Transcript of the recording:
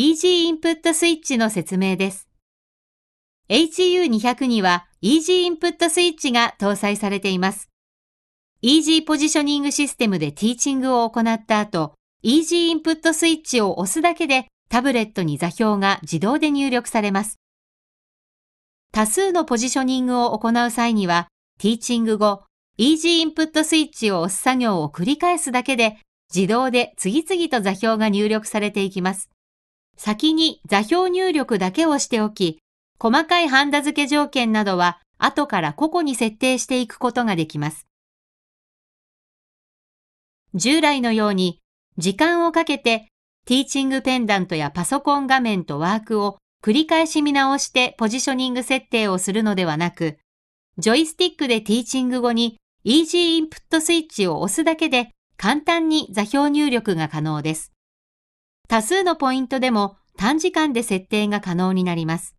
Easy Input Switch の説明です。HU200 には Easy Input Switch が搭載されています。Easy Positioning システムでティーチングを行った後、Easy Input Switch を押すだけでタブレットに座標が自動で入力されます。多数のポジショニングを行う際には、ティーチング後、Easy Input Switch を押す作業を繰り返すだけで自動で次々と座標が入力されていきます。先に座標入力だけをしておき、細かいハンダ付け条件などは後から個々に設定していくことができます。従来のように時間をかけてティーチングペンダントやパソコン画面とワークを繰り返し見直してポジショニング設定をするのではなく、ジョイスティックでティーチング後に Easy インプットスイッチを押すだけで簡単に座標入力が可能です。多数のポイントでも短時間で設定が可能になります。